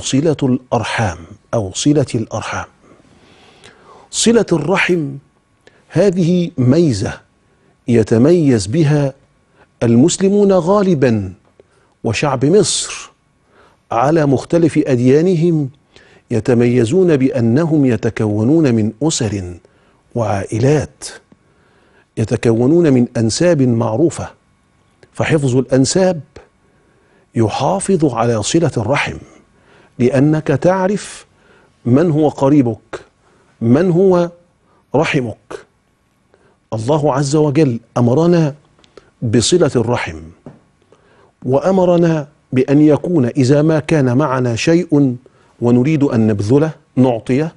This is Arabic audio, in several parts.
صلة الأرحام أو صلة الأرحام صلة الرحم هذه ميزة يتميز بها المسلمون غالبا وشعب مصر على مختلف أديانهم يتميزون بأنهم يتكونون من أسر وعائلات يتكونون من أنساب معروفة فحفظ الأنساب يحافظ على صلة الرحم لأنك تعرف من هو قريبك من هو رحمك الله عز وجل أمرنا بصلة الرحم وأمرنا بأن يكون إذا ما كان معنا شيء ونريد أن نبذله نعطيه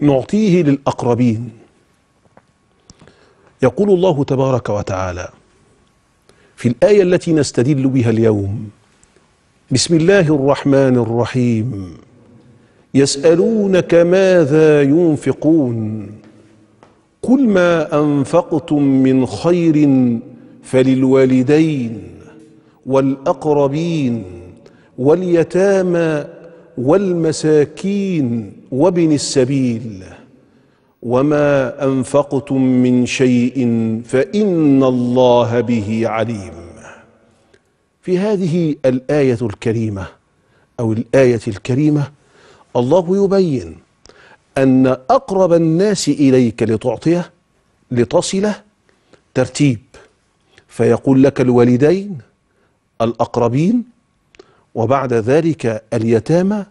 نعطيه للأقربين يقول الله تبارك وتعالى في الآية التي نستدل بها اليوم بسم الله الرحمن الرحيم يسالونك ماذا ينفقون قل ما انفقتم من خير فللوالدين والاقربين واليتامى والمساكين وابن السبيل وما انفقتم من شيء فان الله به عليم في هذه الآية الكريمة أو الآية الكريمة الله يبين أن أقرب الناس إليك لتعطيه لتصله ترتيب فيقول لك الوالدين الأقربين وبعد ذلك اليتامى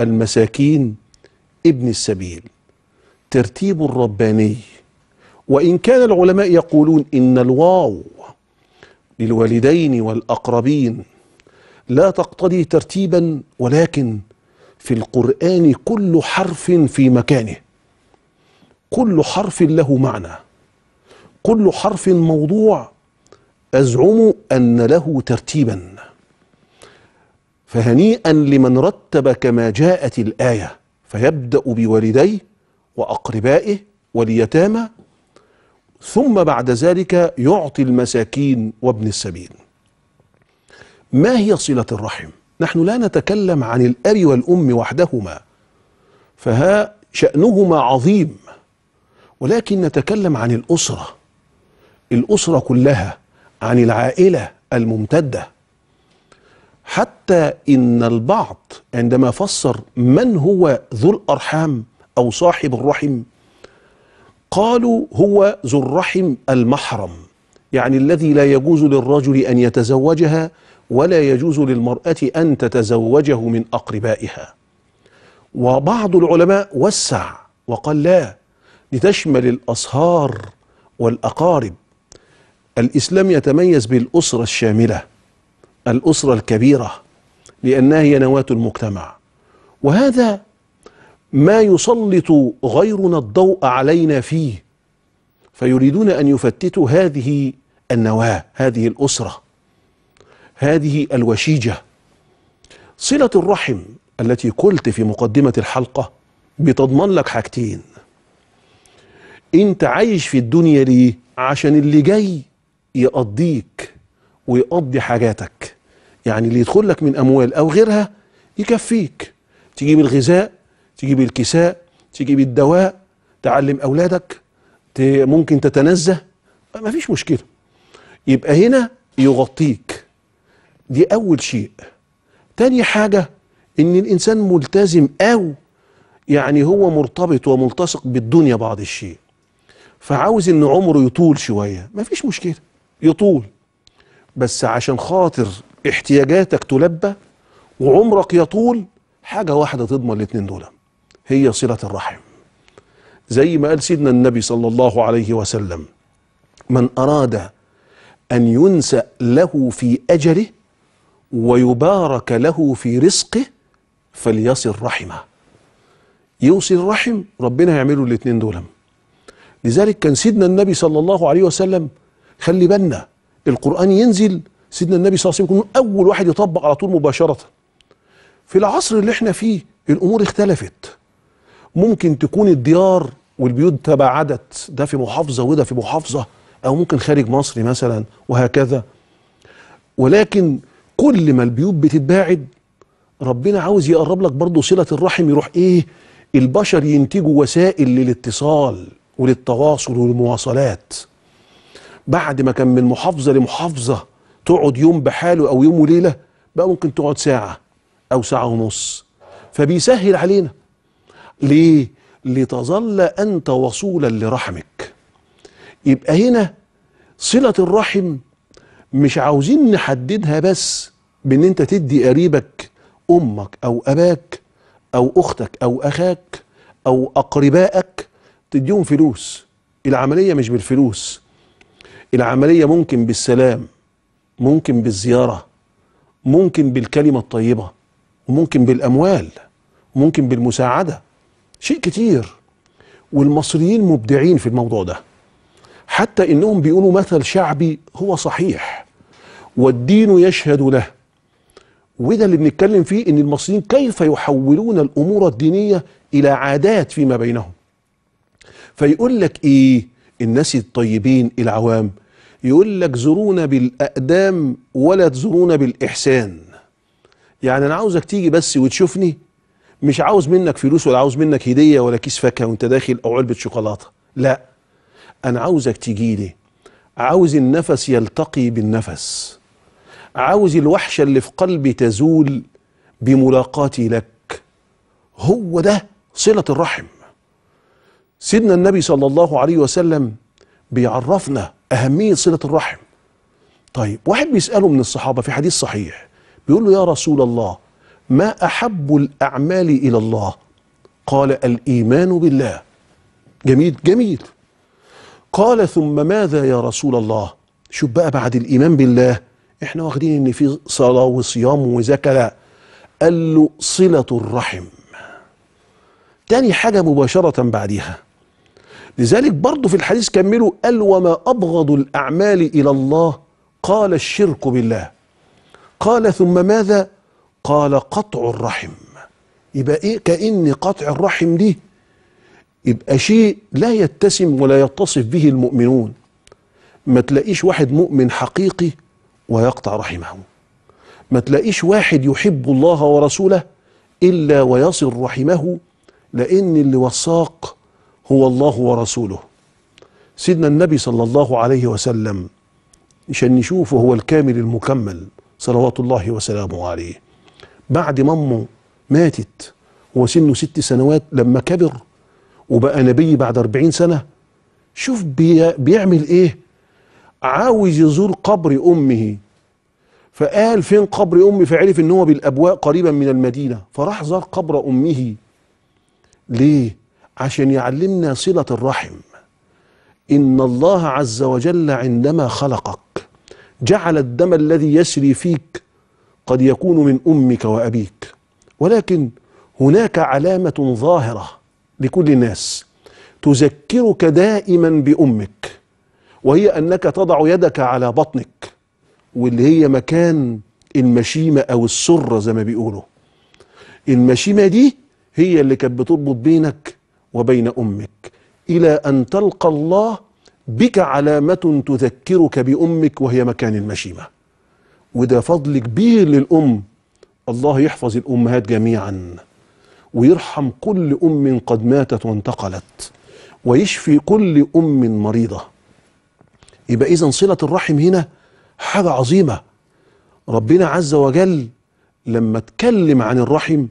المساكين ابن السبيل ترتيب رباني وإن كان العلماء يقولون إن الواو للوالدين والأقربين لا تقتضي ترتيبا ولكن في القرآن كل حرف في مكانه كل حرف له معنى كل حرف موضوع أزعم أن له ترتيبا فهنيئا لمن رتب كما جاءت الآية فيبدأ بوالديه وأقربائه واليتامى ثم بعد ذلك يعطي المساكين وابن السبيل ما هي صلة الرحم نحن لا نتكلم عن الأب والأم وحدهما فها شأنهما عظيم ولكن نتكلم عن الأسرة الأسرة كلها عن العائلة الممتدة حتى إن البعض عندما فسر من هو ذو الأرحام أو صاحب الرحم قالوا هو ذو الرحم المحرم يعني الذي لا يجوز للرجل أن يتزوجها ولا يجوز للمرأة أن تتزوجه من أقربائها وبعض العلماء وسع وقال لا لتشمل الأصهار والأقارب الإسلام يتميز بالأسرة الشاملة الأسرة الكبيرة لأنها هي نواة المجتمع وهذا ما يسلط غيرنا الضوء علينا فيه فيريدون أن يفتتوا هذه النواة هذه الأسرة هذه الوشيجة صلة الرحم التي قلت في مقدمة الحلقة بتضمن لك حاجتين انت عايش في الدنيا ليه عشان اللي جاي يقضيك ويقضي حاجاتك يعني اللي يدخل لك من أموال أو غيرها يكفيك تجيب الغذاء تجيب الكساء تجيب الدواء تعلم أولادك ممكن تتنزه ما فيش مشكلة يبقى هنا يغطيك دي أول شيء تاني حاجة إن الإنسان ملتزم أو يعني هو مرتبط وملتصق بالدنيا بعض الشيء فعاوز إن عمره يطول شوية ما فيش مشكلة يطول بس عشان خاطر احتياجاتك تلبى وعمرك يطول حاجة واحدة تضمن الاتنين دول هي صلة الرحم زي ما قال سيدنا النبي صلى الله عليه وسلم من أراد أن ينسأ له في أجله ويبارك له في رزقه فليصل رحمه يوصل الرحم ربنا يعمله الاثنين دول لذلك كان سيدنا النبي صلى الله عليه وسلم خلي بالنا القرآن ينزل سيدنا النبي صلى الله عليه وسلم أول واحد يطبق على طول مباشرة في العصر اللي احنا فيه الأمور اختلفت ممكن تكون الديار والبيوت تباعدت ده في محافظة وده في محافظة أو ممكن خارج مصر مثلا وهكذا ولكن كل ما البيوت بتتباعد ربنا عاوز يقرب لك برضه صلة الرحم يروح إيه البشر ينتجوا وسائل للاتصال وللتواصل والمواصلات بعد ما كان من محافظة لمحافظة تقعد يوم بحاله أو يوم وليلة بقى ممكن تقعد ساعة أو ساعة ونص فبيسهل علينا ليه لتظل أنت وصولا لرحمك يبقى هنا صلة الرحم مش عاوزين نحددها بس بان انت تدي قريبك امك او اباك او اختك او اخاك او اقربائك تديهم فلوس العملية مش بالفلوس العملية ممكن بالسلام ممكن بالزيارة ممكن بالكلمة الطيبة وممكن بالأموال ممكن بالمساعدة شيء كتير والمصريين مبدعين في الموضوع ده حتى انهم بيقولوا مثل شعبي هو صحيح والدين يشهد له وده اللي بنتكلم فيه ان المصريين كيف يحولون الامور الدينيه الى عادات فيما بينهم فيقول لك ايه الناس الطيبين العوام يقول لك زورونا بالاقدام ولا تزورونا بالاحسان يعني انا عاوزك تيجي بس وتشوفني مش عاوز منك فلوس ولا عاوز منك هديه ولا كيس فاكهه وانت داخل او علبه شوكولاته لا انا عاوزك تيجي لي عاوز النفس يلتقي بالنفس عاوز الوحشه اللي في قلبي تزول بملاقاتي لك هو ده صله الرحم سيدنا النبي صلى الله عليه وسلم بيعرفنا اهميه صله الرحم طيب واحد بيساله من الصحابه في حديث صحيح بيقول له يا رسول الله ما أحب الأعمال إلى الله قال الإيمان بالله جميل جميل قال ثم ماذا يا رسول الله شوف بقى بعد الإيمان بالله احنا واخدين ان في صلاة وصيام وزكاة قال له صلة الرحم تاني حاجة مباشرة بعدها لذلك برضه في الحديث كملوا قال وما أبغض الأعمال إلى الله قال الشرك بالله قال ثم ماذا قال قطع الرحم يبقى ايه كأن قطع الرحم دي يبقى شيء لا يتسم ولا يتصف به المؤمنون ما تلاقيش واحد مؤمن حقيقي ويقطع رحمه ما تلاقيش واحد يحب الله ورسوله إلا ويصل رحمه لأن اللي وثاق هو الله ورسوله سيدنا النبي صلى الله عليه وسلم عشان نشوفه هو الكامل المكمل صلوات الله وسلامه عليه بعد ما امه ماتت هو سنه ست سنوات لما كبر وبقى نبي بعد أربعين سنة شوف بي بيعمل إيه عاوز يزور قبر أمه فقال فين قبر أمي فعرف إن هو بالأبواء قريبا من المدينة فراح زار قبر أمه ليه عشان يعلمنا صلة الرحم إن الله عز وجل عندما خلقك جعل الدم الذي يسري فيك قد يكون من امك وابيك ولكن هناك علامه ظاهره لكل الناس تذكرك دائما بامك وهي انك تضع يدك على بطنك واللي هي مكان المشيمه او السره زي ما بيقولوا المشيمه دي هي اللي كانت بتربط بينك وبين امك الى ان تلقى الله بك علامه تذكرك بامك وهي مكان المشيمه وده فضل كبير للأم الله يحفظ الأمهات جميعا ويرحم كل أم قد ماتت وانتقلت ويشفي كل أم مريضة يبقى إذا صلة الرحم هنا حاجة عظيمة ربنا عز وجل لما اتكلم عن الرحم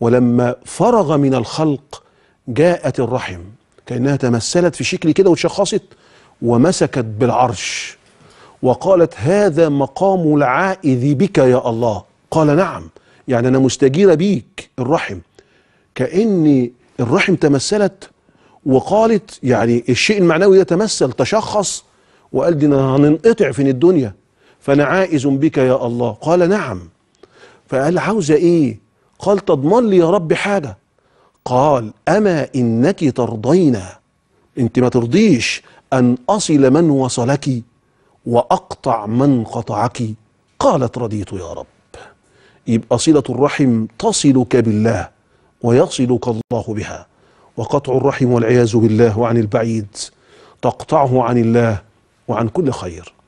ولما فرغ من الخلق جاءت الرحم كأنها تمثلت في شكل كده وتشخصت ومسكت بالعرش وقالت هذا مقام العائذ بك يا الله قال نعم يعني أنا مستجيرة بيك الرحم كأني الرحم تمثلت وقالت يعني الشيء المعنوي ده تمثل تشخص وقال دي هننقطع فين الدنيا فأنا عائز بك يا الله قال نعم فقال عاوزة إيه قال تضمن لي يا رب حاجة قال أما إنك ترضين أنت ما ترضيش أن أصل من وصلك وأقطع من قطعك قالت رضيت يا رب يبقى صلة الرحم تصلك بالله ويصلك الله بها وقطع الرحم والعياذ بالله وعن البعيد تقطعه عن الله وعن كل خير